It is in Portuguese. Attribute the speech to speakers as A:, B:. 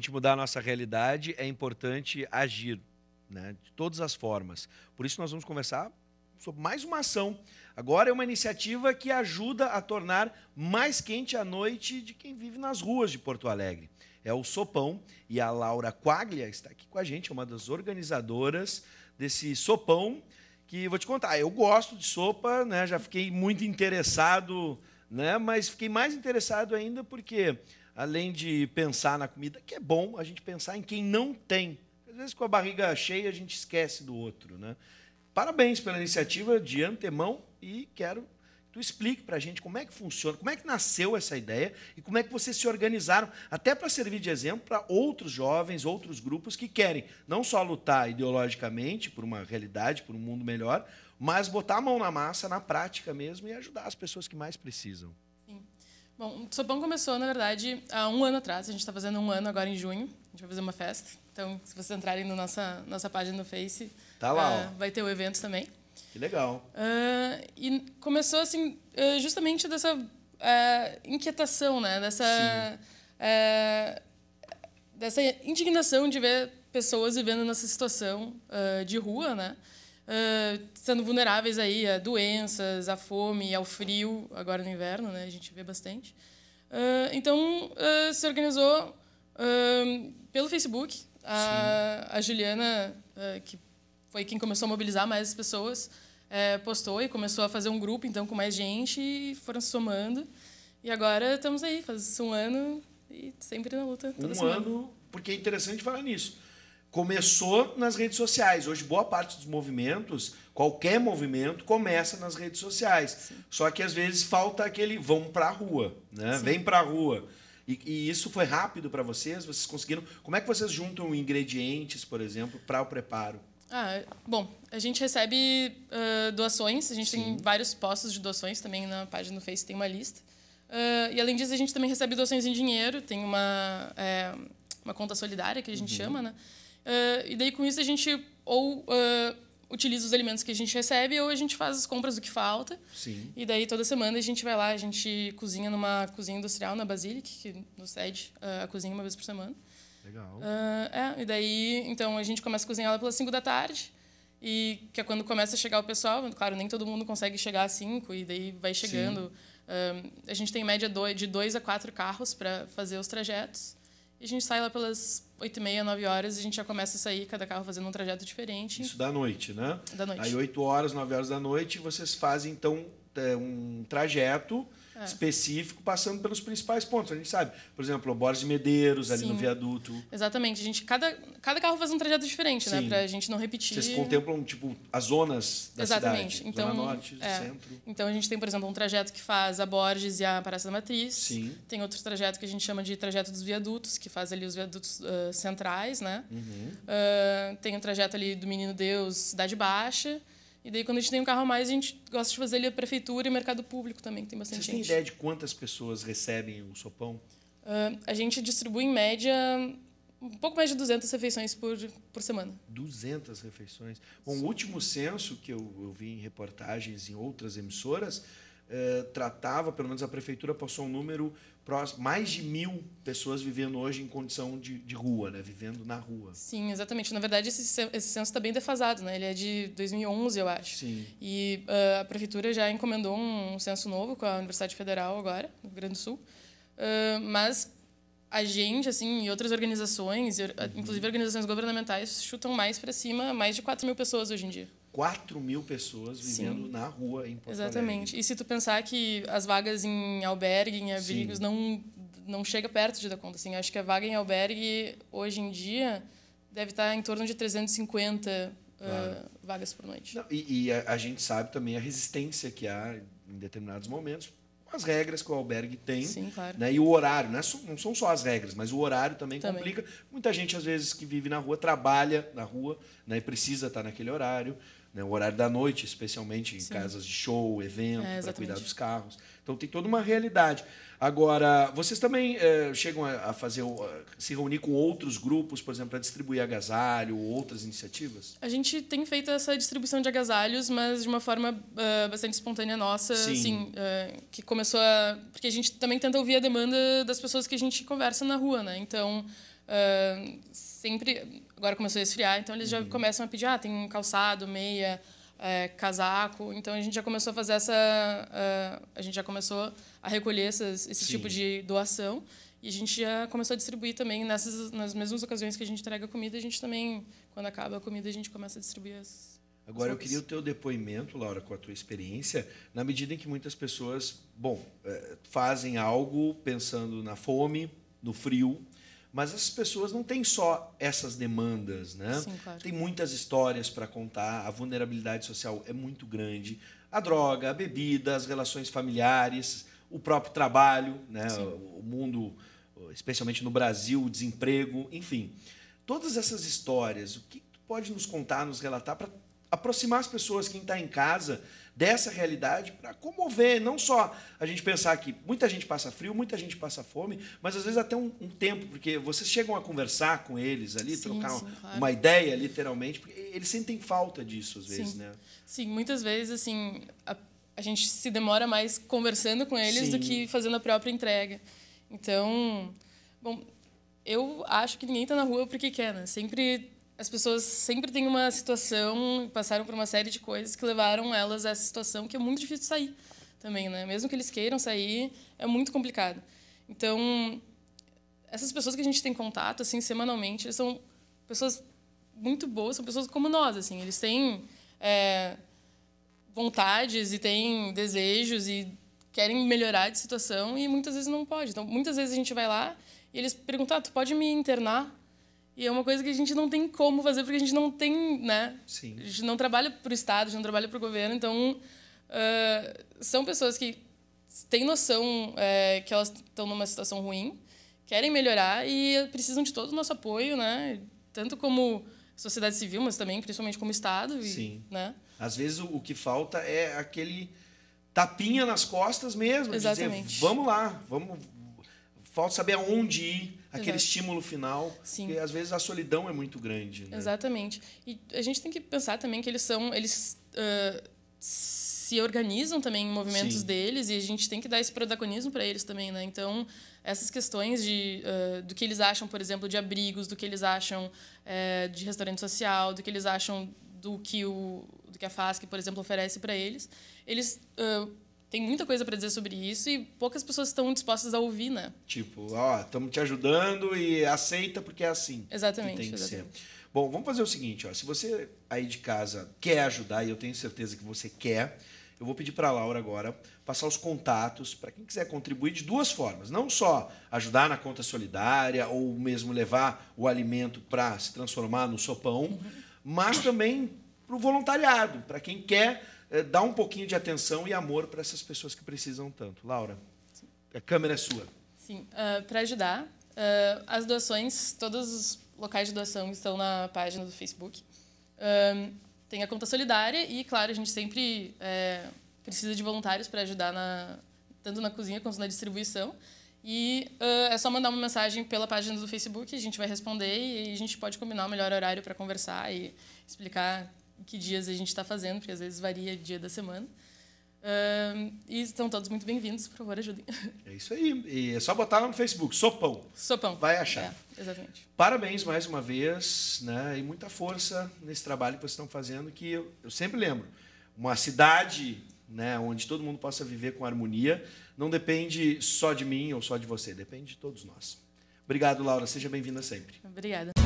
A: gente mudar a nossa realidade, é importante agir, né? de todas as formas. Por isso, nós vamos conversar sobre mais uma ação. Agora é uma iniciativa que ajuda a tornar mais quente a noite de quem vive nas ruas de Porto Alegre. É o Sopão e a Laura Quaglia está aqui com a gente, é uma das organizadoras desse Sopão, que vou te contar, eu gosto de sopa, né? Já fiquei muito interessado, né? Mas fiquei mais interessado ainda porque além de pensar na comida, que é bom a gente pensar em quem não tem. Às vezes, com a barriga cheia, a gente esquece do outro. Né? Parabéns pela iniciativa de antemão e quero que tu explique para a gente como é que funciona, como é que nasceu essa ideia e como é que vocês se organizaram, até para servir de exemplo para outros jovens, outros grupos que querem não só lutar ideologicamente por uma realidade, por um mundo melhor, mas botar a mão na massa, na prática mesmo, e ajudar as pessoas que mais precisam.
B: Bom, o Sopão começou, na verdade, há um ano atrás. A gente está fazendo um ano agora em junho. A gente vai fazer uma festa. Então, se vocês entrarem na nossa, nossa página no Face, tá lá, uh, vai ter o evento também. Que legal. Uh, e começou, assim, ah, justamente dessa inquietação, né? Dessa, dessa indignação de ver pessoas vivendo nessa situação de rua, né? uh, sendo vulneráveis aí a doenças, à fome, ao frio, agora no inverno, né? A gente vê bastante. Uh, então, uh, se organizou pelo Facebook. A, a Juliana, que foi quem começou a mobilizar mais as pessoas, eh, postou e começou a fazer um grupo, então, com mais gente e foram se somando. E agora estamos aí, faz um ano e sempre na luta. um semana. ano,
A: porque é interessante falar nisso começou nas redes sociais. Hoje, boa parte dos movimentos, qualquer movimento, começa nas redes sociais. Sim. Só que às vezes falta aquele vão para a rua, né? vem para a rua. E, e, isso foi rápido para vocês? Vocês conseguiram? Como é que vocês juntam ingredientes, por exemplo, para o preparo?
B: Ah, bom, a gente recebe uh, doações, a gente Sim. tem vários postos de doações também na página do Face, tem uma lista. Uh, e além disso, a gente também recebe doações em dinheiro, tem uma, é, uma conta solidária que a gente uhum. chama, né? Uh, e daí, com isso, a gente ou uh, utiliza os alimentos que a gente recebe ou a gente faz as compras do que falta. Sim. E daí, toda semana, a gente vai lá, a gente cozinha numa cozinha industrial na Basílica que nos cede uh, a cozinha uma vez por semana. Legal. é, e daí, então, a gente começa a cozinhar lá pelas 5 da tarde. E que é quando começa a chegar o pessoal. Claro, nem todo mundo consegue chegar às 5 e daí vai chegando. a gente tem, em média, de 2 a 4 carros para fazer os trajetos. E a gente sai lá pelas 8 h 30 9 horas, e a gente já começa a sair, cada carro fazendo um trajeto diferente. Isso da noite,
A: né? Da noite. Aí 8 horas, 9 horas da noite, vocês fazem, então, é, um trajeto é. específico, passando pelos principais pontos. A gente sabe, por exemplo, o Borges de Medeiros, ali no viaduto.
B: Exatamente. A gente, cada, cada carro faz um trajeto diferente, né, Sim. né? Para a gente não repetir. Vocês contemplam,
A: tipo, as zonas da Exatamente. cidade. Então, Zona Norte, é. Centro.
B: Então, a gente tem, por exemplo, um trajeto que faz a Borges e a Praça da Matriz. Sim. Tem outro trajeto que a gente chama de trajeto dos viadutos, que faz ali os viadutos uh, centrais, né? Uhum. Uh, tem o um trajeto ali do Menino Deus, Cidade Baixa. E daí, quando a gente tem um carro a mais, a gente gosta de fazer ele a prefeitura e mercado público também, que tem bastante Vocês gente. Vocês têm
A: ideia de quantas pessoas recebem o sopão?
B: Uh, a gente distribui, em média, um pouco mais de 200 refeições por, por semana.
A: 200 refeições? Bom, Sim. o último censo que eu, eu vi em reportagens em outras emissoras eh, tratava, pelo menos a prefeitura passou um número próximo, mais de mil pessoas vivendo hoje em condição de, de rua, né? vivendo na rua.
B: Sim, exatamente. Na verdade, esse, esse censo está bem defasado, né? ele é de 2011, eu acho. Sim. E uh, a prefeitura já encomendou um, um censo novo com a Universidade Federal agora, no Rio Grande do Sul. Uh, mas a gente, assim, e outras organizações, uhum. inclusive organizações governamentais, chutam mais para cima mais de 4 mil pessoas hoje em dia.
A: 4 mil pessoas vivendo Sim. na rua em Porto Exatamente. Alegre. E
B: se tu pensar que as vagas em albergue, em abrigos, Sim. não, não chega perto de dar conta. Assim, acho que a vaga em albergue, hoje em dia, deve estar em torno de 350 eh, claro. uh, vagas por noite.
A: Não, e, e a, a, gente sabe também a resistência que há em determinados momentos as regras que o albergue tem. Sim, claro. Né? E o horário, né? não são só as regras, mas o horário também, também, complica. Muita gente, às vezes, que vive na rua, trabalha na rua né? e precisa estar naquele horário. Né? O horário da noite, especialmente em Sim. casas de show, evento, é, para cuidar dos carros. Então tem toda uma realidade. Agora, vocês também eh, chegam a, a fazer, a se reunir com outros grupos, por exemplo, para distribuir agasalho ou outras iniciativas?
B: A gente tem feito essa distribuição de agasalhos, mas de uma forma uh, bastante espontânea nossa, Sim. assim, uh, que começou a... Porque a gente também tenta ouvir a demanda das pessoas que a gente conversa na rua, né? Então, uh, sempre... Agora começou a esfriar, então eles uhum. já começam a pedir, ah, tem calçado, meia é, casaco. Então a gente já começou a fazer essa. Uh, a gente já começou a recolher essas, esse tipo Sim. tipo de doação. E a gente já começou a distribuir também nessas, nas mesmas ocasiões que a gente entrega comida, a gente também, quando acaba a comida, a gente começa a distribuir as.
A: Agora, eu queria o teu depoimento, Laura, com a tua experiência, na medida em que muitas pessoas, bom, é, fazem algo pensando na fome, no frio, mas as pessoas não têm só essas demandas, né? Sim, claro. Tem muitas histórias para contar, a vulnerabilidade social é muito grande. A droga, a bebida, as relações familiares, o próprio trabalho, né? o mundo, especialmente no Brasil, o desemprego, enfim. Todas essas histórias, o que tu pode nos contar, nos relatar para aproximar as pessoas, quem está em casa, dessa realidade para comover, não só a gente pensar que muita gente passa frio, muita gente passa fome, mas às vezes até um, um tempo, porque vocês chegam a conversar com eles ali, sim, trocar sim, claro. uma ideia, literalmente, porque eles sentem falta disso às vezes, sim. né?
B: Sim, muitas vezes, assim, a, a, gente se demora mais conversando com eles do que fazendo a própria entrega. Então, bom, eu acho que ninguém está na rua porque quer, né? Sempre as pessoas sempre têm uma situação, passaram por uma série de coisas que levaram elas a essa situação que é muito difícil sair também, né? Mesmo que eles queiram sair, é muito complicado. Então, essas pessoas que a gente tem contato assim semanalmente, eles são pessoas muito boas, são pessoas como nós, assim, eles têm é, vontades e têm desejos e querem melhorar de situação e muitas vezes não pode. Então, muitas vezes a gente vai lá e eles perguntam: ah, "Tu pode me internar?" E é uma coisa que a gente não tem como fazer, porque a gente não tem, né? Sim. A gente não trabalha para o Estado, a gente não trabalha para o governo. Então, uh, são pessoas que têm noção que elas estão numa situação ruim, querem melhorar e precisam de todo o nosso apoio, né? Tanto como sociedade civil, mas também principalmente como Estado. E, Sim. Né?
A: Às vezes o, o que falta é aquele tapinha nas costas mesmo. Exatamente. Dizer, vamos lá, vamos, falta saber aonde ir, aquele Exato. estímulo final, Sim. porque às vezes a solidão é muito grande. Né?
B: Exatamente. E a gente tem que pensar também que eles são, eles uh, se organizam também em movimentos Sim. deles e a gente tem que dar esse protagonismo para eles também, né? Então essas questões de uh, do que eles acham, por exemplo, de abrigos, do que eles acham de restaurante social, do que eles acham do que o do que a FASC, por exemplo, oferece para eles, eles tem muita coisa para dizer sobre isso e poucas pessoas estão dispostas a ouvir, né?
A: Tipo, ó, estamos te ajudando e aceita porque é assim. Exatamente. tem exatamente. que ser. Bom, vamos fazer o seguinte, ó, se você aí de casa quer ajudar e eu tenho certeza que você quer, eu vou pedir para a Laura agora passar os contatos para quem quiser contribuir de duas formas. Não só ajudar na conta solidária ou mesmo levar o alimento para se transformar no sopão, uhum. mas também para o voluntariado, para quem quer é, dá dar um pouquinho de atenção e amor para essas pessoas que precisam tanto. Laura, Sim. a câmera é sua.
B: Sim, uh, ah, para ajudar, uh, as doações, todos os locais de doação estão na página do Facebook. Ah, tem a conta solidária e, claro, a gente sempre é, precisa de voluntários para ajudar na, tanto na cozinha quanto na distribuição. E uh, é só mandar uma mensagem pela página do Facebook, a gente vai responder e a gente pode combinar o melhor horário para conversar e explicar que dias a gente está fazendo, porque às vezes varia dia da semana. Uh, e estão todos muito bem-vindos, por favor, ajudem. É isso aí.
A: E é só botar no Facebook, Sopão. Sopão. Vai achar. É, exatamente. Parabéns mais uma vez, né? E muita força nesse trabalho que vocês estão fazendo, que eu, eu sempre lembro. Uma cidade né, onde todo mundo possa viver com harmonia, não depende só de mim ou só de você, depende de todos nós. Obrigado, Laura. Seja bem-vinda
B: sempre. Obrigada.